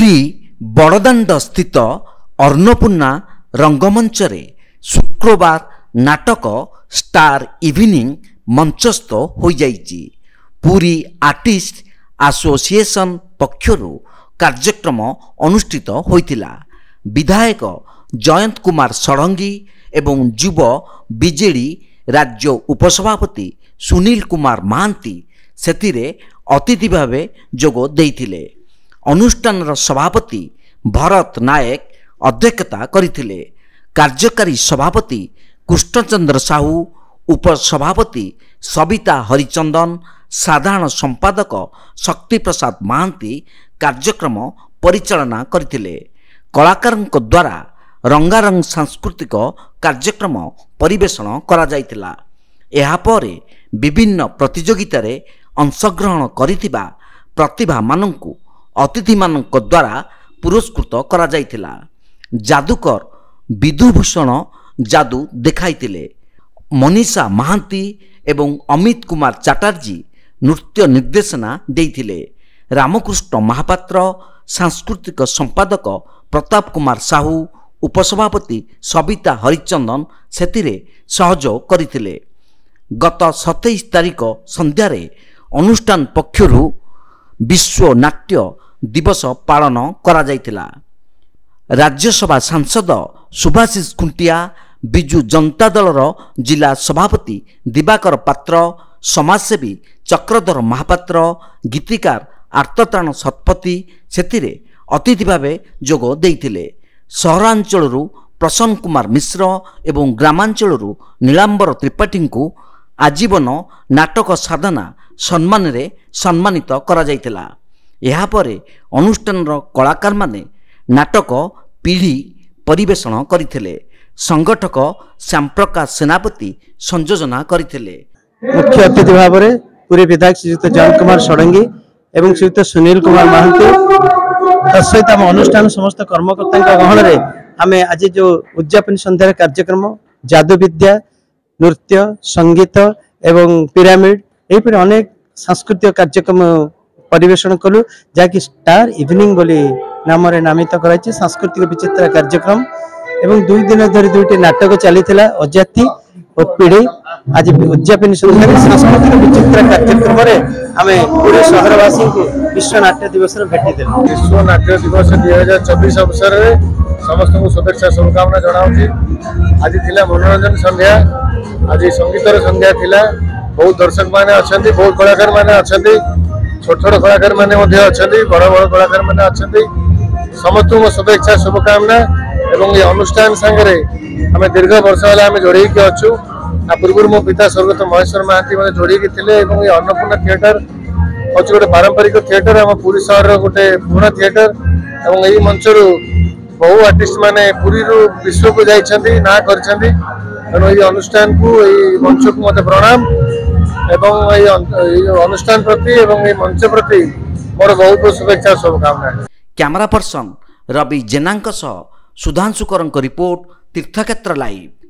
ପୁରୀ ବଡ଼ଦାଣ୍ଡ ସ୍ଥିତ ଅର୍ଣ୍ଣପୂର୍ଣ୍ଣା ରଙ୍ଗମଞ୍ଚରେ ଶୁକ୍ରବାର ନାଟକ ଷ୍ଟାର ଇଭିନିଂ ମଞ୍ଚସ୍ଥ ହୋଇଯାଇଛି ପୁରୀ ଆର୍ଟିଷ୍ଟ ଆସୋସିଏସନ ପକ୍ଷରୁ କାର୍ଯ୍ୟକ୍ରମ ଅନୁଷ୍ଠିତ ହୋଇଥିଲା ବିଧାୟକ ଜୟନ୍ତ କୁମାର ଷଡ଼ଙ୍ଗୀ ଏବଂ ଯୁବ ବିଜେଡ଼ି ରାଜ୍ୟ ଉପସଭାପତି ସୁନୀଲ କୁମାର ମହାନ୍ତି ସେଥିରେ ଅତିଥି ଭାବେ ଯୋଗ ଦେଇଥିଲେ ଅନୁଷ୍ଠାନର ସଭାପତି ଭରତ ନାୟକ ଅଧ୍ୟକ୍ଷତା କରିଥିଲେ କାର୍ଯ୍ୟକାରୀ ସଭାପତି କୃଷ୍ଣଚନ୍ଦ୍ର ସାହୁ ଉପସଭାପତି ସବିତା ହରିଚନ୍ଦନ ସାଧାରଣ ସମ୍ପାଦକ ଶକ୍ତିପ୍ରସାଦ ମହାନ୍ତି କାର୍ଯ୍ୟକ୍ରମ ପରିଚାଳନା କରିଥିଲେ କଳାକାରଙ୍କ ଦ୍ୱାରା ରଙ୍ଗାରଙ୍ଗ ସାଂସ୍କୃତିକ କାର୍ଯ୍ୟକ୍ରମ ପରିବେଷଣ କରାଯାଇଥିଲା ଏହାପରେ ବିଭିନ୍ନ ପ୍ରତିଯୋଗିତାରେ ଅଂଶଗ୍ରହଣ କରିଥିବା ପ୍ରତିଭାମାନଙ୍କୁ ଅତିଥିମାନଙ୍କ ଦ୍ୱାରା ପୁରସ୍କୃତ କରାଯାଇଥିଲା ଯାଦୁକର ବିଧୁଭୂଷଣ ଯାଦୁ ଦେଖାଇଥିଲେ ମନୀଷା ମହାନ୍ତି ଏବଂ ଅମିତ କୁମାର ଚାଟାର୍ଜୀ ନୃତ୍ୟ ନିର୍ଦ୍ଦେଶନା ଦେଇଥିଲେ ରାମକୃଷ୍ଣ ମହାପାତ୍ର ସାଂସ୍କୃତିକ ସମ୍ପାଦକ ପ୍ରତାପ କୁମାର ସାହୁ ଉପସଭାପତି ସବିତା ହରିଚନ୍ଦନ ସେଥିରେ ସହଯୋଗ କରିଥିଲେ ଗତ ସତେଇଶ ତାରିଖ ସନ୍ଧ୍ୟାରେ ଅନୁଷ୍ଠାନ ପକ୍ଷରୁ ବିଶ୍ୱ ନାଟ୍ୟ ଦିବସ ପାଳନ କରାଯାଇଥିଲା ରାଜ୍ୟସଭା ସାଂସଦ ସୁଭାଶିଷ ଖୁଣ୍ଟିଆ ବିଜୁ ଜନତା ଦଳର ଜିଲ୍ଲା ସଭାପତି ଦିବାକର ପାତ୍ର ସମାଜସେବୀ ଚକ୍ରଧର ମହାପାତ୍ର ଗୀତିକାର ଆର୍ତ୍ତତ୍ରାଣ ଶତପଥି ସେଥିରେ ଅତିଥି ଭାବେ ଯୋଗ ଦେଇଥିଲେ ସହରାଞ୍ଚଳରୁ ପ୍ରସନ୍ନ କୁମାର ମିଶ୍ର ଏବଂ ଗ୍ରାମାଞ୍ଚଳରୁ ନୀଳାମ୍ବର ତ୍ରିପାଠୀଙ୍କୁ ଆଜୀବନ ନାଟକ ସାଧନା ସମ୍ମାନରେ ସମ୍ମାନିତ କରାଯାଇଥିଲା ଏହାପରେ ଅନୁଷ୍ଠାନର କଳାକାରମାନେ ନାଟକ ପିଢ଼ି ପରିବେଷଣ କରିଥିଲେ ସଂଗଠକ ଶ୍ୟାମପ୍ରକାଶ ସେନାପତି ସଂଯୋଜନା କରିଥିଲେ ମୁଖ୍ୟ ଅତିଥି ଭାବରେ ପୁରୀ ବିଧାୟକ ଶ୍ରୀଯୁକ୍ତ ଜୟନ୍ତ କୁମାର ଷଡ଼ଙ୍ଗୀ ଏବଂ ଶ୍ରୀଯୁକ୍ତ ସୁନୀଲ କୁମାର ମହାନ୍ତି ତା ସହିତ ଆମ ଅନୁଷ୍ଠାନ ସମସ୍ତ କର୍ମକର୍ତ୍ତାଙ୍କ ଗହଣରେ ଆମେ ଆଜି ଯେଉଁ ଉଦ୍ଯାପନୀ ସନ୍ଧ୍ୟାରେ କାର୍ଯ୍ୟକ୍ରମ ଯାଦୁ ବିଦ୍ୟା ନୃତ୍ୟ ସଙ୍ଗୀତ ଏବଂ ପିରାମିଡ଼ ଏହିପରି ଅନେକ ସାଂସ୍କୃତିକ କାର୍ଯ୍ୟକ୍ରମ পরিবেশন কলু যা কি স্টার ইভিনিং বলে নামে নামিত করা হয়েছে সাংস্কৃতিক বিচিত্র কার্যক্রম এবং দুই দিন ধরে দুইটি নাটক চালি অজাতি ও পিড়ি আজ উদযাপনী সন্ধ্যায় সাংস্কৃতিক বিচিত্র কার্যক্রমে আমি পুরী সহরবাসী বিশ্ব নাট্য দিবস ভেটি দেলু বিশ্ব নাট্য দিবস দুই হাজার চব্বিশ অবসরের সমস্ত শুভেচ্ছা শুভকামনা জনাওছি আজ লা মনোরঞ্জন সন্ধ্যা আজ সঙ্গীতর সন্ধ্যা লা বহু দর্শক মানে অনেক বহু কলাকার মানে অনেক ଛୋଟ ଛୋଟ କଳାକାରମାନେ ମଧ୍ୟ ଅଛନ୍ତି ବଡ଼ ବଡ଼ କଳାକାରମାନେ ଅଛନ୍ତି ସମସ୍ତଙ୍କୁ ଶୁଭେଚ୍ଛା ଶୁଭକାମନା ଏବଂ ଏ ଅନୁଷ୍ଠାନ ସାଙ୍ଗରେ ଆମେ ଦୀର୍ଘ ବର୍ଷ ହେଲା ଆମେ ଯୋଡ଼ିକି ଅଛୁ ତା ପୂର୍ବରୁ ମୋ ପିତା ସ୍ୱର୍ଗତ ମହେଶ୍ୱର ମହାନ୍ତି ମଧ୍ୟ ଯୋଡ଼ିକି ଥିଲେ ଏବଂ ଏ ଅନ୍ନପୂର୍ଣ୍ଣା ଥିଏଟର ହେଉଛି ଗୋଟେ ପାରମ୍ପରିକ ଥିଏଟର ଆମ ପୁରୀ ସହରର ଗୋଟେ ପୁରୁଣା ଥିଏଟର ଏବଂ ଏହି ମଞ୍ଚରୁ ବହୁ ଆର୍ଟିଷ୍ଟ ମାନେ ପୁରୀରୁ ବିଶ୍ୱକୁ ଯାଇଛନ୍ତି ନାଁ କରିଛନ୍ତି ତେଣୁ ଏଇ ଅନୁଷ୍ଠାନକୁ ଏଇ ମଞ୍ଚକୁ ମୋତେ ପ୍ରଣାମ ଏବଂ ଏଇ ଅନୁଷ୍ଠାନ ପ୍ରତି ଏବଂ ଏଇ ମଞ୍ଚ ପ୍ରତି ମୋର ବହୁତ ବହୁତ ଶୁଭେଚ୍ଛା ଶୁଭକାମନା କ୍ୟାମେରା ପର୍ସନ ରବି ଜେନାଙ୍କ ସହ ସୁଧାଂଶୁକରଙ୍କ ରିପୋର୍ଟ ତୀର୍ଥକ୍ଷେତ୍ର ଲାଇଭ